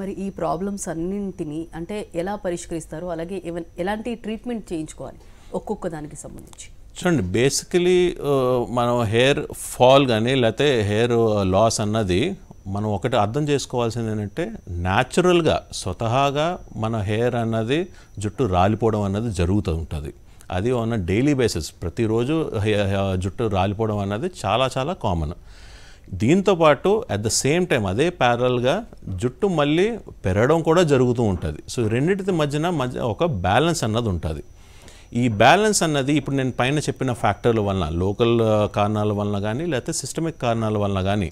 మరి ఈ ప్రాబ్లమ్స్ అన్నింటినీ అంటే ఎలా పరిష్కరిస్తారు అలాగే ఈవెన్ ఎలాంటి ట్రీట్మెంట్ చేయించుకోవాలి ఒక్కొక్క దానికి సంబంధించి చూడండి బేసికలీ మనం హెయిర్ ఫాల్ కానీ లేకపోతే హెయిర్ లాస్ అన్నది మనం ఒకటి అర్థం చేసుకోవాల్సింది ఏంటంటే న్యాచురల్గా స్వతహాగా మన హెయిర్ అన్నది జుట్టు రాలిపోవడం అన్నది జరుగుతూ ఉంటుంది అది ఉన్న డైలీ బేసిస్ ప్రతిరోజు జుట్టు రాలిపోవడం అన్నది చాలా చాలా కామన్ దీంతోపాటు అట్ ద సేమ్ టైం అదే ప్యారల్గా జుట్టు మళ్ళీ పెరగడం కూడా జరుగుతూ ఉంటుంది సో రెండింటి మధ్యన మధ్య ఒక బ్యాలెన్స్ అన్నది ఉంటుంది ఈ బ్యాలెన్స్ అన్నది ఇప్పుడు నేను పైన చెప్పిన ఫ్యాక్టర్ల వలన లోకల్ uh, కారణాల వలన కానీ లేకపోతే సిస్టమిక్ కారణాల వలన కానీ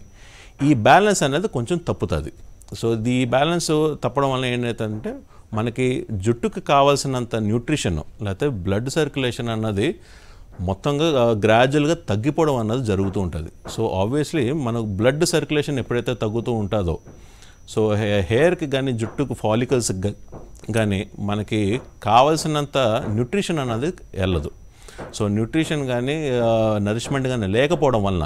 ఈ బ్యాలెన్స్ అనేది కొంచెం తప్పుతుంది సో ఈ బ్యాలెన్స్ తప్పడం వల్ల ఏంటంటే మనకి జుట్టుకు కావాల్సినంత న్యూట్రిషన్ లేకపోతే బ్లడ్ సర్క్యులేషన్ అన్నది మొత్తంగా గ్రాడ్యువల్గా తగ్గిపోవడం అన్నది జరుగుతూ ఉంటుంది సో ఆబ్వియస్లీ మనకు బ్లడ్ సర్క్యులేషన్ ఎప్పుడైతే తగ్గుతూ ఉంటుందో సో హెయిర్కి కానీ జుట్టుకు ఫాలికల్స్ కానీ మనకి కావలసినంత న్యూట్రిషన్ అన్నది వెళ్ళదు సో న్యూట్రిషన్ కానీ నరిష్మెంట్ కానీ లేకపోవడం వలన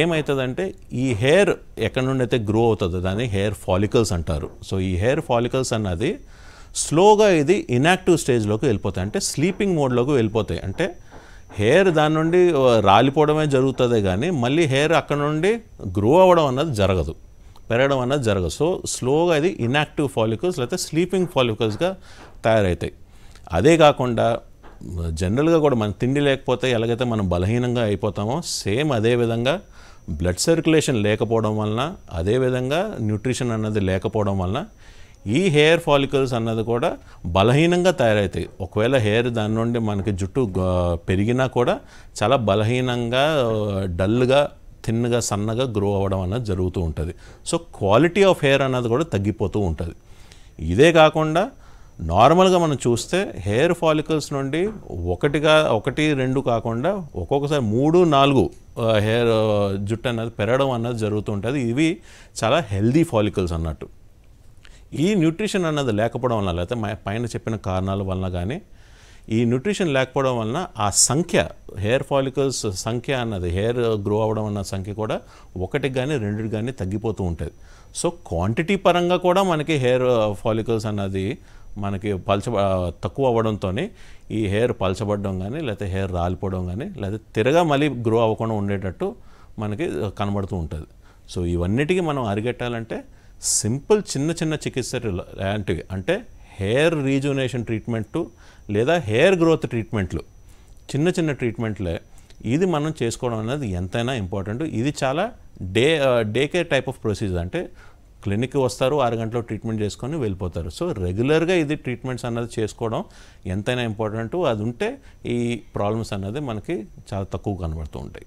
ఏమవుతుందంటే ఈ హెయిర్ ఎక్కడి నుండి అయితే గ్రో అవుతుందో దాన్ని హెయిర్ ఫాలికల్స్ అంటారు సో ఈ హెయిర్ ఫాలికల్స్ అన్నది స్లోగా ఇది ఇనాక్టివ్ స్టేజ్లోకి వెళ్ళిపోతాయి అంటే స్లీపింగ్ మోడ్లోకి వెళ్ళిపోతాయి అంటే హెయిర్ దాని నుండి రాలిపోవడమే జరుగుతుంది కానీ మళ్ళీ హెయిర్ అక్కడ నుండి గ్రో అవ్వడం అన్నది జరగదు పెరగడం అన్నది జరగదు సో స్లోగా అది ఇన్యాక్టివ్ ఫాలికల్స్ లేకపోతే స్లీపింగ్ ఫాలికల్స్గా తయారవుతాయి అదే కాకుండా జనరల్గా కూడా మన తిండి లేకపోతే ఎలాగైతే మనం బలహీనంగా అయిపోతామో సేమ్ అదేవిధంగా బ్లడ్ సర్క్యులేషన్ లేకపోవడం వలన అదేవిధంగా న్యూట్రిషన్ అన్నది లేకపోవడం వలన ఈ హెయిర్ ఫాలికల్స్ అన్నది కూడా బలహీనంగా తయారవుతాయి ఒకవేళ హెయిర్ దాని నుండి మనకి జుట్టు పెరిగినా కూడా చాలా బలహీనంగా డల్గా థిన్గా సన్నగా గ్రో అవ్వడం అన్నది జరుగుతూ ఉంటుంది సో క్వాలిటీ ఆఫ్ హెయిర్ అన్నది కూడా తగ్గిపోతూ ఉంటుంది ఇదే కాకుండా నార్మల్గా మనం చూస్తే హెయిర్ ఫాలికల్స్ నుండి ఒకటిగా ఒకటి రెండు కాకుండా ఒక్కొక్కసారి మూడు నాలుగు హెయిర్ జుట్టు అన్నది పెరగడం అన్నది జరుగుతుంటుంది ఇవి చాలా హెల్దీ ఫాలికల్స్ అన్నట్టు ఈ న్యూట్రిషన్ అన్నది లేకపోవడం వలన లేకపోతే పైన చెప్పిన కారణాల వలన కానీ ఈ న్యూట్రిషన్ లేకపోవడం వలన ఆ సంఖ్య హెయిర్ ఫాలికల్స్ సంఖ్య అన్నది హెయిర్ గ్రో అవ్వడం అన్న సంఖ్య కూడా ఒకటి కానీ రెండుకి కానీ తగ్గిపోతూ ఉంటుంది సో క్వాంటిటీ పరంగా కూడా మనకి హెయిర్ ఫాలికల్స్ అన్నది మనకి పలచ తక్కువ అవ్వడంతో ఈ హెయిర్ పలచబడడం కానీ లేకపోతే హెయిర్ రాలిపోవడం కానీ లేకపోతే తిరగా మళ్ళీ గ్రో అవ్వకుండా ఉండేటట్టు మనకి కనబడుతూ ఉంటుంది సో ఇవన్నిటికీ మనం అరిగెట్టాలంటే సింపుల్ చిన్న చిన్న చికిత్సలు లాంటివి అంటే హెయిర్ రీజునేషన్ ట్రీట్మెంట్ లేదా హెయిర్ గ్రోత్ ట్రీట్మెంట్లు చిన్న చిన్న ట్రీట్మెంట్లే ఇది మనం చేసుకోవడం అనేది ఎంతైనా ఇంపార్టెంట్ ఇది చాలా day day care type of procedure అంటే క్లినిక్కి వస్తారు ఆరు గంటలో ట్రీట్మెంట్ చేసుకొని వెళ్ళిపోతారు సో రెగ్యులర్గా ఇది ట్రీట్మెంట్స్ అన్నది చేసుకోవడం ఎంతైనా ఇంపార్టెంట్ అది ఉంటే ఈ ప్రాబ్లమ్స్ అన్నది మనకి చాలా తక్కువ కనబడుతూ ఉంటాయి